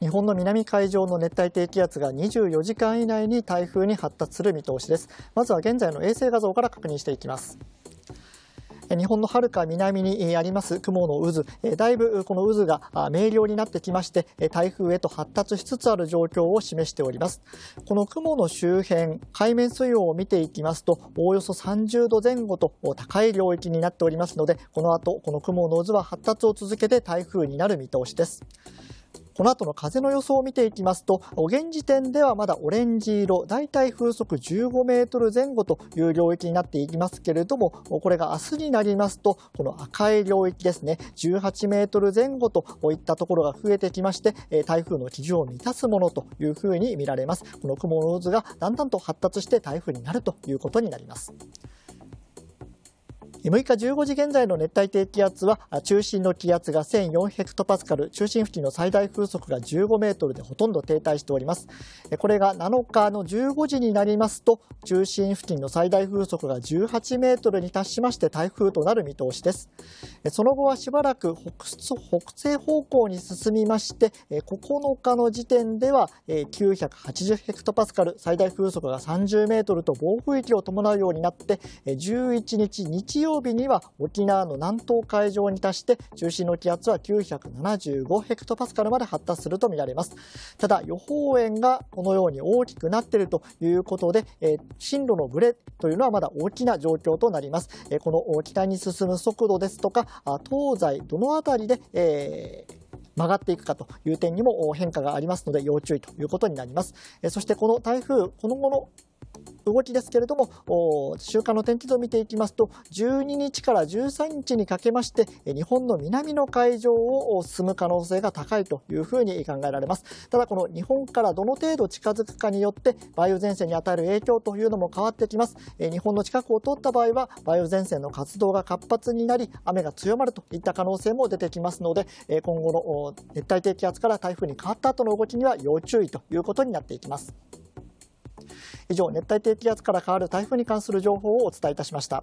日本の南海上の熱帯低気圧が24時間以内に台風に発達する見通しですまずは現在の衛星画像から確認していきます日本のはるか南にあります雲の渦だいぶこの渦が明瞭になってきまして台風へと発達しつつある状況を示しておりますこの雲の周辺海面水温を見ていきますとおおよそ30度前後と高い領域になっておりますのでこの後この雲の渦は発達を続けて台風になる見通しですこの後の風の予想を見ていきますと、現時点ではまだオレンジ色、だいたい風速15メートル前後という領域になっていきますけれども、これが明日になりますと、この赤い領域ですね、18メートル前後といったところが増えてきまして、台風の基準を満たすものというふうに見られます。この雲の渦がだんだんと発達して台風になるということになります。6日15時現在の熱帯低気圧は中心の気圧が1004ヘクトパスカル中心付近の最大風速が15メートルでほとんど停滞しておりますこれが7日の15時になりますと中心付近の最大風速が18メートルに達しまして台風となる見通しですその後はしばらく北北西方向に進みまして9日の時点では980ヘクトパスカル最大風速が30メートルと暴風域を伴うようになって11日日曜曜日には沖縄の南東海上に達して中心の気圧は975ヘクトパスカルまで発達するとみられますただ予報円がこのように大きくなっているということで、えー、進路のブレというのはまだ大きな状況となります、えー、この北に進む速度ですとか東西どのあたりで、えー曲がっていくかという点にも変化がありますので要注意ということになります。そしてこの台風、この後の動きですけれども、週間の天気図を見ていきますと、12日から13日にかけまして、日本の南の海上を進む可能性が高いというふうに考えられます。ただ、この日本からどの程度近づくかによって、梅雨前線に与える影響というのも変わってきます。日本の近くを通った場合は、梅雨前線の活動が活発になり、雨が強まるといった可能性も出てきますので、今後の熱帯低気圧から台風に変わった後の動きには要注意ということになっていきます。以上熱帯低気圧から変わる台風に関する情報をお伝えいたしました